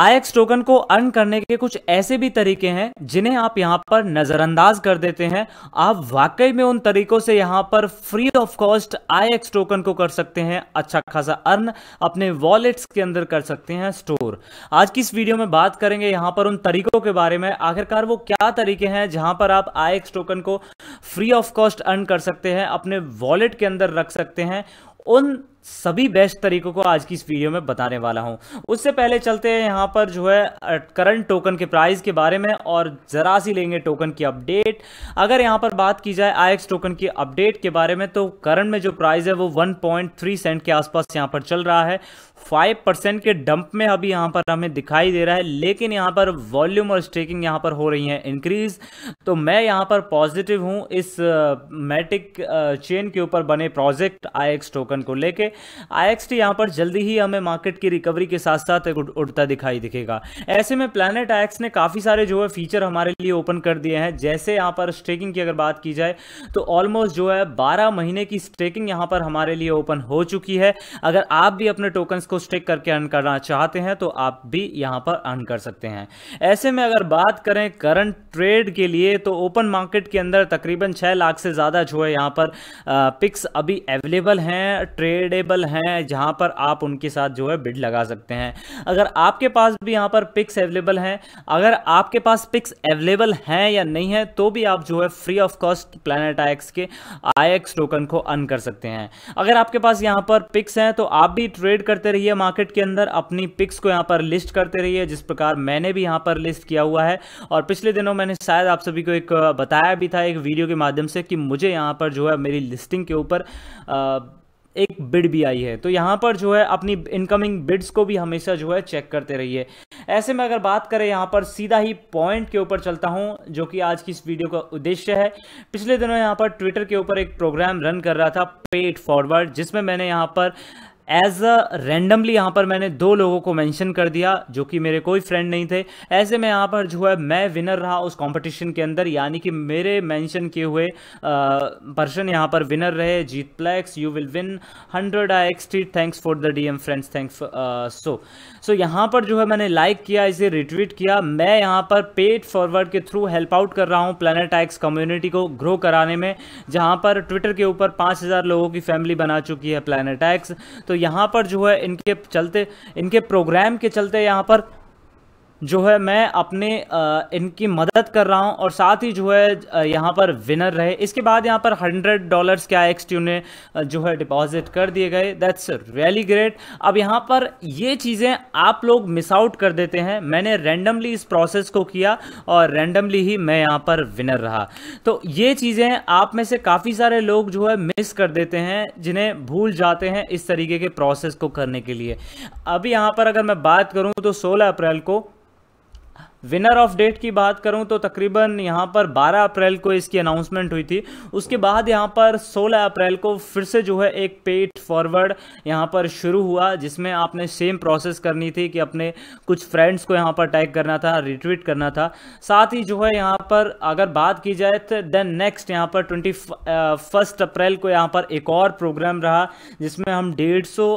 आई token को earn करने के कुछ ऐसे भी तरीके हैं जिन्हें आप यहाँ पर नज़रअंदाज कर देते हैं आप वाकई में उन तरीकों से यहाँ पर free of cost I token को कर सकते हैं अच्छा खासा अर्न अपने वॉलेट्स के अंदर कर सकते हैं स्टोर आज की इस वीडियो में बात करेंगे यहां पर उन तरीकों के बारे में आखिरकार वो क्या तरीके हैं जहां पर आप आई टोकन को फ्री ऑफ कॉस्ट अर्न कर सकते हैं अपने वॉलेट के अंदर रख सकते हैं उन सभी बेस्ट तरीकों को आज की इस वीडियो में बताने वाला हूं उससे पहले चलते हैं यहां पर जो है करंट टोकन के प्राइस के बारे में और ज़रा सी लेंगे टोकन की अपडेट अगर यहां पर बात की जाए आई टोकन की अपडेट के बारे में तो करंट में जो प्राइस है वो 1.3 सेंट के आसपास यहां पर चल रहा है 5 परसेंट के डंप में अभी यहां पर हमें दिखाई दे रहा है लेकिन यहां पर वॉल्यूम और स्टेकिंग यहां पर हो रही है इंक्रीज तो मैं यहां पर पॉजिटिव हूं इस मैटिक चेन के ऊपर बने प्रोजेक्ट आई टोकन टोकन को लेके आई यहां यहाँ पर जल्दी ही हमें मार्केट की रिकवरी के साथ साथ उड़ता दिखाई दिखेगा ऐसे में प्लानट आई ने काफ़ी सारे जो है फीचर हमारे लिए ओपन कर दिए हैं जैसे यहाँ पर स्टेकिंग की अगर बात की जाए तो ऑलमोस्ट जो है बारह महीने की स्टेकिंग यहाँ पर हमारे लिए ओपन हो चुकी है अगर आप भी अपने टोकन्स को स्टेक करके अर्न करना चाहते हैं तो आप भी यहाँ पर अर्न कर सकते हैं ऐसे में अगर बात करें करंट ट्रेड के लिए तो ओपन मार्केट के अंदर तकरीबन छः लाख से ज़्यादा जो है यहाँ पर पिक्स अभी अवेलेबल हैं ट्रेडेबल हैं जहां पर आप उनके साथ जो है बिड लगा सकते हैं अगर आपके पास भी यहाँ पर पिक्स अवेलेबल हैं अगर आपके पास पिक्स अवेलेबल हैं या नहीं है तो भी आप जो है free of cost Planet I के आई टोकन को अर्न कर सकते हैं अगर आपके पास यहां पर पिक्स हैं तो आप भी ट्रेड करते रहिए मार्केट के अंदर अपनी पिक्स को यहाँ पर लिस्ट करते रहिए जिस प्रकार मैंने भी यहाँ पर लिस्ट किया हुआ है और पिछले दिनों मैंने शायद आप सभी को एक बताया भी था एक वीडियो के माध्यम से कि मुझे यहाँ पर जो है मेरी लिस्टिंग के ऊपर एक बिड भी आई है तो यहाँ पर जो है अपनी इनकमिंग बिड्स को भी हमेशा जो है चेक करते रहिए ऐसे में अगर बात करें यहाँ पर सीधा ही पॉइंट के ऊपर चलता हूँ जो कि आज की इस वीडियो का उद्देश्य है पिछले दिनों यहाँ पर ट्विटर के ऊपर एक प्रोग्राम रन कर रहा था पेड फॉरवर्ड जिसमें मैंने यहाँ पर एज अ रैंडमली यहाँ पर मैंने दो लोगों को मैंशन कर दिया जो कि मेरे कोई फ्रेंड नहीं थे ऐसे में यहाँ पर जो है मैं विनर रहा उस कॉम्पिटिशन के अंदर यानी कि मेरे मैंशन किए हुए पर्सन यहाँ पर विनर रहे जीत प्लेक्स you will win hundred I XT thanks for the D M friends thanks so so यहाँ पर जो है मैंने लाइक किया इसे रिट्वीट किया मैं यहाँ पर पेड फॉरवर्ड के थ्रू हेल्प आउट कर रहा हूँ प्लानट एक्स कम्युनिटी को ग्रो कराने में जहाँ पर ट्विटर के ऊपर पाँच लोगों की फैमिली बना चुकी है प्लानट एक्स तो यहाँ पर जो है इनके चलते इनके प्रोग्राम के चलते यहाँ पर जो है मैं अपने इनकी मदद कर रहा हूँ और साथ ही जो है यहाँ पर विनर रहे इसके बाद यहाँ पर हंड्रेड डॉलर्स के आई ने जो है डिपॉजिट कर दिए गए दैट्स रियली ग्रेट अब यहाँ पर ये चीज़ें आप लोग मिस आउट कर देते हैं मैंने रैंडमली इस प्रोसेस को किया और रैंडमली ही मैं यहाँ पर विनर रहा तो ये चीज़ें आप में से काफ़ी सारे लोग जो है मिस कर देते हैं जिन्हें भूल जाते हैं इस तरीके के प्रोसेस को करने के लिए अभी यहाँ पर अगर मैं बात करूँ तो सोलह अप्रैल को विनर ऑफ डेट की बात करूं तो तकरीबन यहां पर 12 अप्रैल को इसकी अनाउंसमेंट हुई थी उसके बाद यहां पर 16 अप्रैल को फिर से जो है एक पेट फॉरवर्ड यहां पर शुरू हुआ जिसमें आपने सेम प्रोसेस करनी थी कि अपने कुछ फ्रेंड्स को यहां पर टैग करना था रिट्वीट करना था साथ ही जो है यहां पर अगर बात की जाए तो देन नेक्स्ट यहाँ पर ट्वेंटी फर्स्ट अप्रैल को यहाँ पर एक और प्रोग्राम रहा जिसमें हम डेढ़ सौ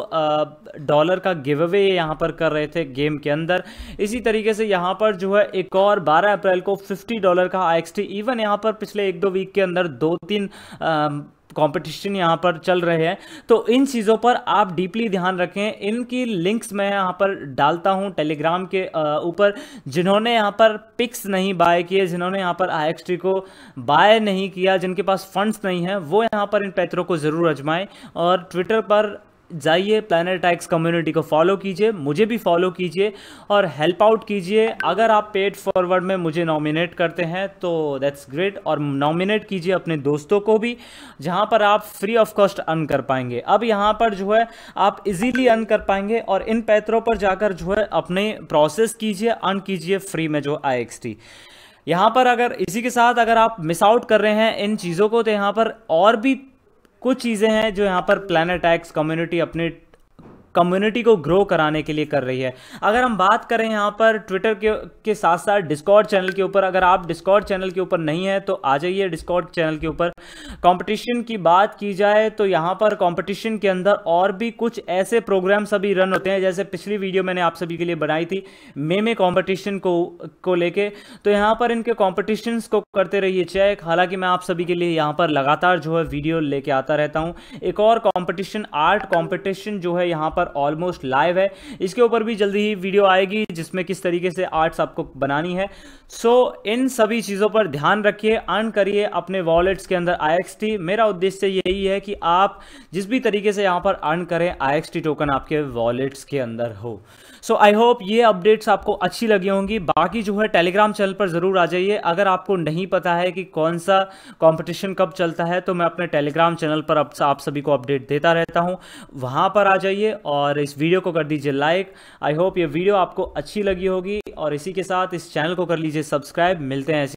डॉलर का गिव अवे यहाँ पर कर रहे थे गेम के अंदर इसी तरीके से यहाँ पर जो है एक और बारह अप्रैल को फिफ्टी डॉलर का आई इवन यहाँ पर पिछले एक दो वीक के अंदर दो तीन आ, कंपटीशन यहाँ पर चल रहे हैं तो इन चीज़ों पर आप डीपली ध्यान रखें इनकी लिंक्स मैं यहाँ पर डालता हूँ टेलीग्राम के ऊपर जिन्होंने यहाँ पर पिक्स नहीं बाय किए जिन्होंने यहाँ पर आई को बाय नहीं किया जिनके पास फंड्स नहीं है वो यहाँ पर इन पैतरों को ज़रूर अजमाएं और ट्विटर पर जाइए प्लानट टैक्स कम्युनिटी को फॉलो कीजिए मुझे भी फॉलो कीजिए और हेल्प आउट कीजिए अगर आप पेड फॉरवर्ड में मुझे नॉमिनेट करते हैं तो दैट्स ग्रेट और नॉमिनेट कीजिए अपने दोस्तों को भी जहां पर आप फ्री ऑफ कॉस्ट अर्न कर पाएंगे अब यहां पर जो है आप इजीली अर्न कर पाएंगे और इन पैतरों पर जाकर जो है अपने प्रोसेस कीजिए अर्न कीजिए फ्री में जो आई यहाँ पर अगर इसी के साथ अगर आप मिस आउट कर रहे हैं इन चीज़ों को तो यहाँ पर और भी कुछ चीज़ें हैं जो यहाँ पर प्लानट एक्स कम्युनिटी अपने कम्युनिटी को ग्रो कराने के लिए कर रही है अगर हम बात करें यहाँ पर ट्विटर के के साथ साथ डिस्कॉर्ड चैनल के ऊपर अगर आप डिस्कॉर्ड चैनल के ऊपर नहीं है तो आ जाइए डिस्कॉर्ड चैनल के ऊपर कंपटीशन की बात की जाए तो यहाँ पर कंपटीशन के अंदर और भी कुछ ऐसे प्रोग्राम्स अभी रन होते हैं जैसे पिछली वीडियो मैंने आप सभी के लिए बनाई थी मे में कॉम्पिटिशन को को लेके तो यहाँ पर इनके कॉम्पिटिशन को करते रहिए चेक हालांकि मैं आप सभी के लिए यहाँ पर लगातार जो है वीडियो लेके आता रहता हूँ एक और कॉम्पिटिशन आर्ट कॉम्पिटिशन जो है यहाँ पर पर ऑलमोस्ट लाइव है इसके ऊपर भी जल्दी ही वीडियो आएगी जिसमें किस तरीके से आर्ट्स आपको बनानी है सो so, इन सभी चीज़ों पर ध्यान रखिए अर्न करिए अपने वॉलेट्स के अंदर आई मेरा उद्देश्य यही है कि आप जिस भी तरीके से यहाँ पर अर्न करें आई टोकन आपके वॉलेट्स के अंदर हो सो आई होप ये अपडेट्स आपको अच्छी लगी होंगी बाकी जो है टेलीग्राम चैनल पर ज़रूर आ जाइए अगर आपको नहीं पता है कि कौन सा कंपटीशन कब चलता है तो मैं अपने टेलीग्राम चैनल पर आप सभी को अपडेट देता रहता हूँ वहाँ पर आ जाइए और और इस वीडियो को कर दीजिए लाइक आई होप ये वीडियो आपको अच्छी लगी होगी और इसी के साथ इस चैनल को कर लीजिए सब्सक्राइब मिलते हैं